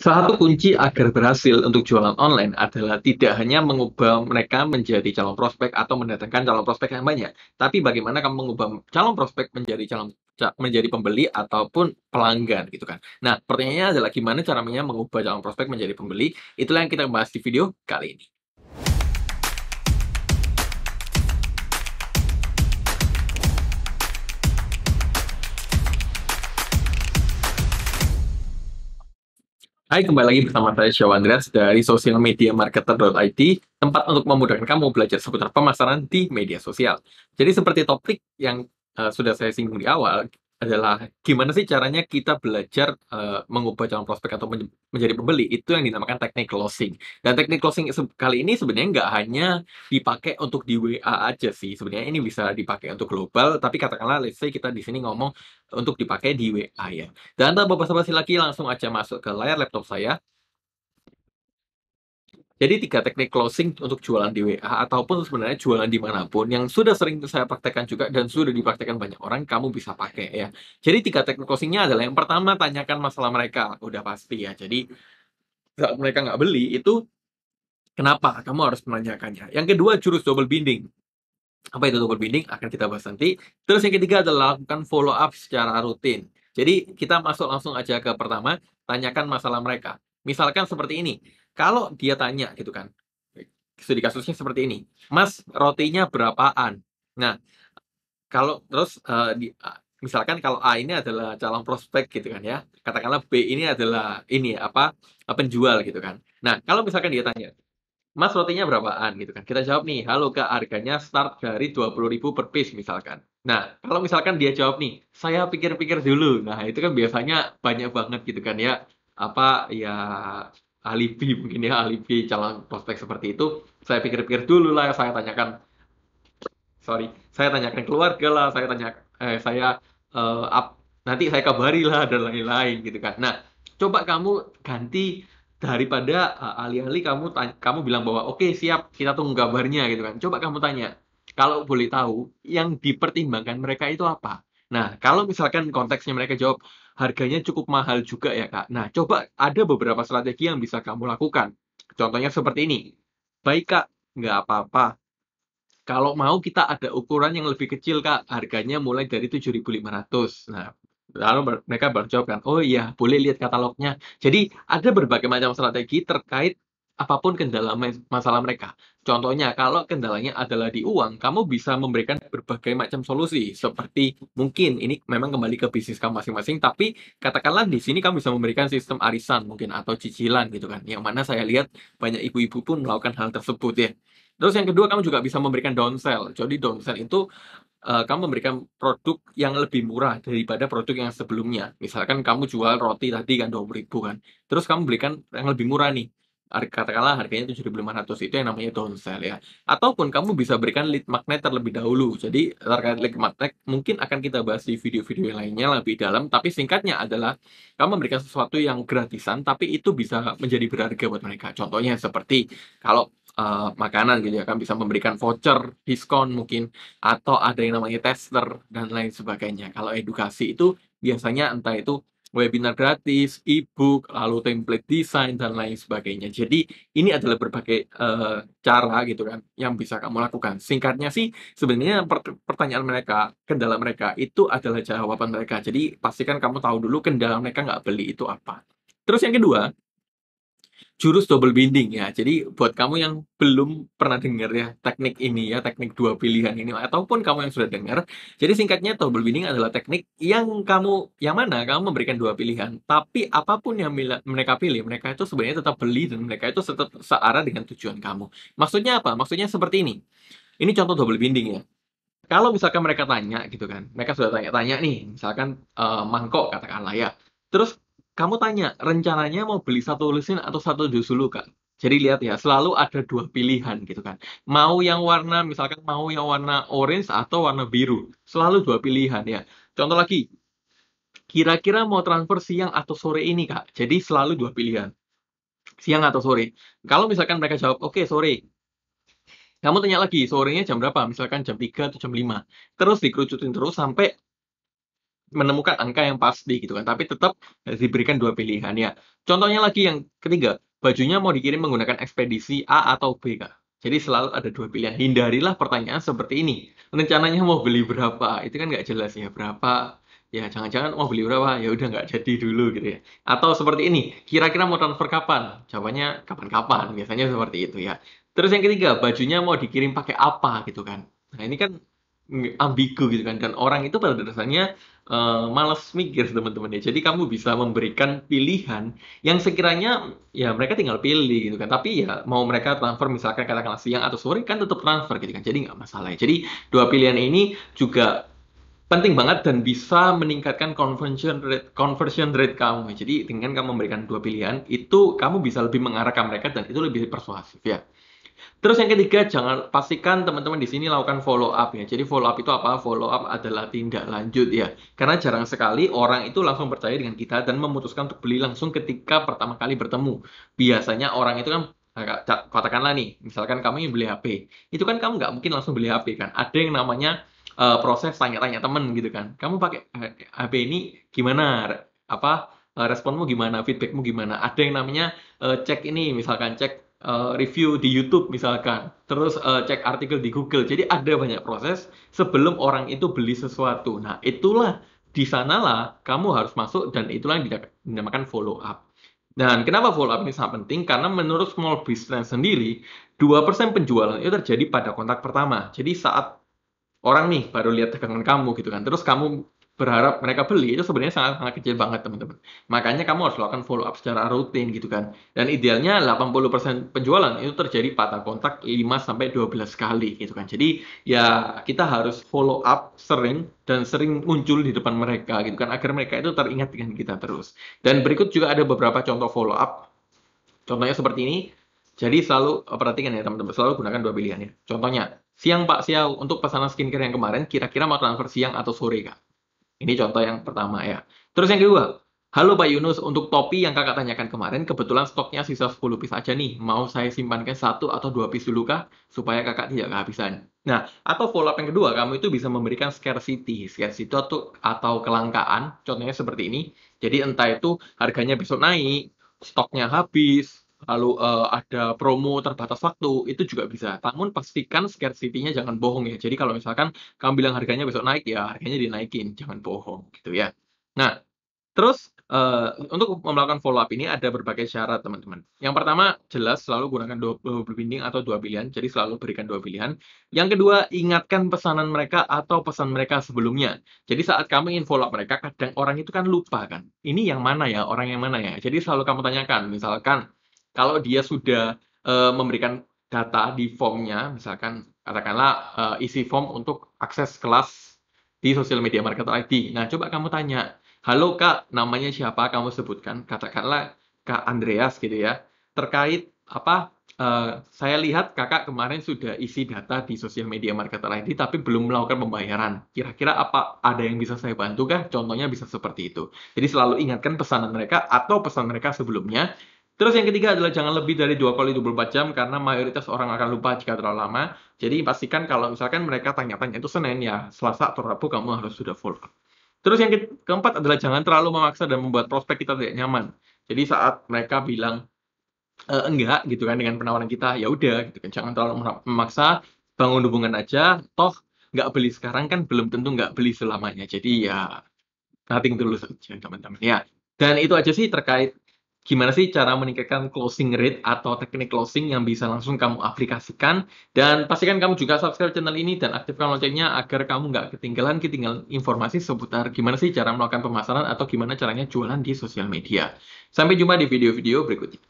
Salah satu kunci agar berhasil untuk jualan online adalah tidak hanya mengubah mereka menjadi calon prospek atau mendatangkan calon prospek yang banyak, tapi bagaimana kamu mengubah calon prospek menjadi calon menjadi pembeli ataupun pelanggan gitu kan. Nah, pertanyaannya adalah gimana caranya mengubah calon prospek menjadi pembeli? Itulah yang kita bahas di video kali ini. Hai, kembali lagi bersama saya Syawan Andreas dari socialmediamarketer.id tempat untuk memudahkan kamu belajar seputar pemasaran di media sosial. Jadi seperti topik yang uh, sudah saya singgung di awal, adalah gimana sih caranya kita belajar uh, mengubah calon prospek atau menj menjadi pembeli itu yang dinamakan teknik closing dan teknik closing kali ini sebenarnya nggak hanya dipakai untuk di WA aja sih sebenarnya ini bisa dipakai untuk global tapi katakanlah let's say kita di sini ngomong untuk dipakai di WA ya dan tanpa basa-basi lagi langsung aja masuk ke layar laptop saya jadi tiga teknik closing untuk jualan di WA ataupun sebenarnya jualan dimanapun yang sudah sering saya praktekkan juga dan sudah dipraktekkan banyak orang kamu bisa pakai ya. Jadi tiga teknik closingnya adalah yang pertama tanyakan masalah mereka udah pasti ya. Jadi saat mereka nggak beli itu kenapa kamu harus menanyakannya. Yang kedua jurus double binding apa itu double binding akan kita bahas nanti. Terus yang ketiga adalah lakukan follow up secara rutin. Jadi kita masuk langsung aja ke pertama tanyakan masalah mereka Misalkan seperti ini. Kalau dia tanya gitu kan. Studi kasusnya seperti ini. Mas, rotinya berapaan? Nah, kalau terus uh, di, uh, misalkan kalau A ini adalah calon prospek gitu kan ya. Katakanlah B ini adalah ini apa eh, penjual gitu kan. Nah, kalau misalkan dia tanya, Mas rotinya berapaan gitu kan. Kita jawab nih, halo Kak, harganya start dari dua puluh ribu per piece misalkan. Nah, kalau misalkan dia jawab nih, saya pikir-pikir dulu. Nah, itu kan biasanya banyak banget gitu kan ya apa ya alibi mungkin ya alibi calon prospek seperti itu saya pikir-pikir dulu lah saya tanyakan sorry saya tanyakan keluarga lah saya tanya eh, saya eh, up, nanti saya kabari lah dan lain-lain gitu kan nah coba kamu ganti daripada uh, alih-alih kamu tanya, kamu bilang bahwa oke okay, siap kita tunggu kabarnya gitu kan coba kamu tanya kalau boleh tahu yang dipertimbangkan mereka itu apa Nah, kalau misalkan konteksnya mereka jawab harganya cukup mahal juga ya, Kak. Nah, coba ada beberapa strategi yang bisa kamu lakukan. Contohnya seperti ini. Baik, Kak, nggak apa-apa. Kalau mau kita ada ukuran yang lebih kecil, Kak. Harganya mulai dari 7.500. Nah, lalu mereka berjawab kan, oh iya, boleh lihat katalognya. Jadi, ada berbagai macam strategi terkait apapun kendala masalah mereka. Contohnya, kalau kendalanya adalah di uang, kamu bisa memberikan berbagai macam solusi, seperti mungkin ini memang kembali ke bisnis kamu masing-masing, tapi katakanlah di sini kamu bisa memberikan sistem arisan mungkin atau cicilan gitu kan, yang mana saya lihat banyak ibu-ibu pun melakukan hal tersebut ya. Terus yang kedua, kamu juga bisa memberikan downsell. Jadi downsell itu eh, kamu memberikan produk yang lebih murah daripada produk yang sebelumnya. Misalkan kamu jual roti tadi kan 20 ribu kan. Terus kamu belikan yang lebih murah nih katakanlah harganya 7.500 itu yang namanya downsell ya. Ataupun kamu bisa berikan lead magnet terlebih dahulu. Jadi terkait lead magnet mungkin akan kita bahas di video-video lainnya lebih dalam. Tapi singkatnya adalah kamu memberikan sesuatu yang gratisan tapi itu bisa menjadi berharga buat mereka. Contohnya seperti kalau Uh, makanan gitu ya kan bisa memberikan voucher diskon mungkin atau ada yang namanya tester dan lain sebagainya kalau edukasi itu biasanya entah itu webinar gratis, e-book, lalu template desain dan lain sebagainya. Jadi, ini adalah berbagai uh, cara gitu kan yang bisa kamu lakukan. Singkatnya sih, sebenarnya pertanyaan mereka, kendala mereka itu adalah jawaban mereka. Jadi, pastikan kamu tahu dulu kendala mereka nggak beli itu apa. Terus yang kedua, jurus double binding ya. Jadi buat kamu yang belum pernah dengar ya teknik ini ya, teknik dua pilihan ini ataupun kamu yang sudah dengar. Jadi singkatnya double binding adalah teknik yang kamu yang mana kamu memberikan dua pilihan, tapi apapun yang mila, mereka pilih, mereka itu sebenarnya tetap beli dan mereka itu tetap searah dengan tujuan kamu. Maksudnya apa? Maksudnya seperti ini. Ini contoh double binding ya. Kalau misalkan mereka tanya gitu kan, mereka sudah tanya-tanya nih, misalkan uh, mangkok katakanlah ya. Terus kamu tanya rencananya mau beli satu lusin atau satu dus dulu kan jadi lihat ya selalu ada dua pilihan gitu kan mau yang warna misalkan mau yang warna orange atau warna biru selalu dua pilihan ya contoh lagi kira-kira mau transfer siang atau sore ini kak jadi selalu dua pilihan siang atau sore kalau misalkan mereka jawab oke okay, sore kamu tanya lagi, sorenya jam berapa? Misalkan jam 3 atau jam 5. Terus dikerucutin terus sampai menemukan angka yang pasti gitu kan tapi tetap diberikan dua pilihan ya contohnya lagi yang ketiga bajunya mau dikirim menggunakan ekspedisi A atau B kah? Jadi selalu ada dua pilihan. Hindarilah pertanyaan seperti ini. Rencananya mau beli berapa? Itu kan nggak jelas ya berapa. Ya jangan-jangan mau beli berapa? Ya udah nggak jadi dulu gitu ya. Atau seperti ini. Kira-kira mau transfer kapan? Jawabannya kapan-kapan. Biasanya seperti itu ya. Terus yang ketiga, bajunya mau dikirim pakai apa gitu kan? Nah ini kan ambigu gitu kan. Dan orang itu pada dasarnya uh, eh, malas mikir teman-teman ya. Jadi kamu bisa memberikan pilihan yang sekiranya ya mereka tinggal pilih gitu kan. Tapi ya mau mereka transfer misalkan katakanlah siang atau sore kan tetap transfer gitu kan. Jadi nggak masalah ya. Jadi dua pilihan ini juga penting banget dan bisa meningkatkan conversion rate conversion rate kamu. Ya. Jadi dengan kamu memberikan dua pilihan itu kamu bisa lebih mengarahkan mereka dan itu lebih persuasif ya. Terus yang ketiga, jangan pastikan teman-teman di sini lakukan follow up ya. Jadi follow up itu apa? Follow up adalah tindak lanjut ya. Karena jarang sekali orang itu langsung percaya dengan kita dan memutuskan untuk beli langsung ketika pertama kali bertemu. Biasanya orang itu kan eh, katakanlah nih, misalkan kamu ingin beli HP, itu kan kamu nggak mungkin langsung beli HP kan. Ada yang namanya uh, proses tanya-tanya temen gitu kan. Kamu pakai HP eh, ini gimana? Apa responmu gimana? Feedbackmu gimana? Ada yang namanya uh, cek ini, misalkan cek Eh, review di YouTube misalkan, terus uh, cek artikel di Google. Jadi ada banyak proses sebelum orang itu beli sesuatu. Nah, itulah di sanalah kamu harus masuk dan itulah yang dinamakan follow up. Dan kenapa follow up ini sangat penting? Karena menurut small business sendiri, 2% penjualan itu terjadi pada kontak pertama. Jadi saat orang nih baru lihat dagangan kamu gitu kan, terus kamu berharap mereka beli itu sebenarnya sangat sangat kecil banget teman-teman. Makanya kamu harus lakukan follow up secara rutin gitu kan. Dan idealnya 80% penjualan itu terjadi patah kontak 5 sampai 12 kali gitu kan. Jadi ya kita harus follow up sering dan sering muncul di depan mereka gitu kan agar mereka itu teringat dengan kita terus. Dan berikut juga ada beberapa contoh follow up. Contohnya seperti ini. Jadi selalu eh, perhatikan ya teman-teman, selalu gunakan dua pilihan ya. Contohnya, siang Pak Siau untuk pesanan skincare yang kemarin kira-kira mau transfer siang atau sore Kak? Ini contoh yang pertama ya. Terus yang kedua, halo Pak Yunus, untuk topi yang kakak tanyakan kemarin, kebetulan stoknya sisa 10 piece aja nih. Mau saya simpankan satu atau dua piece dulu kah? Supaya kakak tidak kehabisan. Nah, atau follow up yang kedua, kamu itu bisa memberikan scarcity. Scarcity atau, atau kelangkaan, contohnya seperti ini. Jadi entah itu harganya besok naik, stoknya habis, lalu uh, ada promo terbatas waktu, itu juga bisa. Namun pastikan scarcity-nya jangan bohong ya. Jadi kalau misalkan kamu bilang harganya besok naik ya, harganya dinaikin, jangan bohong gitu ya. Nah, terus Uh, untuk melakukan follow up ini ada berbagai syarat teman-teman. Yang pertama jelas selalu gunakan dua bidding atau dua pilihan, jadi selalu berikan dua pilihan. Yang kedua ingatkan pesanan mereka atau pesan mereka sebelumnya. Jadi saat kamu ingin follow up mereka, kadang orang itu kan lupa kan, ini yang mana ya orang yang mana ya. Jadi selalu kamu tanyakan, misalkan kalau dia sudah uh, memberikan data di formnya, misalkan katakanlah uh, isi form untuk akses kelas di sosial media marketer ID. Nah, coba kamu tanya, halo kak, namanya siapa? Kamu sebutkan, katakanlah kak Andreas gitu ya. Terkait apa? Uh, saya lihat kakak kemarin sudah isi data di sosial media marketer ID, tapi belum melakukan pembayaran. Kira-kira apa ada yang bisa saya bantu kah? Contohnya bisa seperti itu. Jadi selalu ingatkan pesanan mereka atau pesan mereka sebelumnya Terus yang ketiga adalah jangan lebih dari dua kali 24 jam karena mayoritas orang akan lupa jika terlalu lama. Jadi pastikan kalau misalkan mereka tanya-tanya itu Senin ya, Selasa atau Rabu kamu harus sudah full. Terus yang ke keempat adalah jangan terlalu memaksa dan membuat prospek kita tidak nyaman. Jadi saat mereka bilang e, enggak gitu kan dengan penawaran kita, ya udah gitu kan. Jangan terlalu memaksa, bangun hubungan aja. Toh nggak beli sekarang kan belum tentu nggak beli selamanya. Jadi ya nothing dulu saja teman-teman ya. Dan itu aja sih terkait gimana sih cara meningkatkan closing rate atau teknik closing yang bisa langsung kamu aplikasikan dan pastikan kamu juga subscribe channel ini dan aktifkan loncengnya agar kamu nggak ketinggalan ketinggalan informasi seputar gimana sih cara melakukan pemasaran atau gimana caranya jualan di sosial media. Sampai jumpa di video-video berikutnya.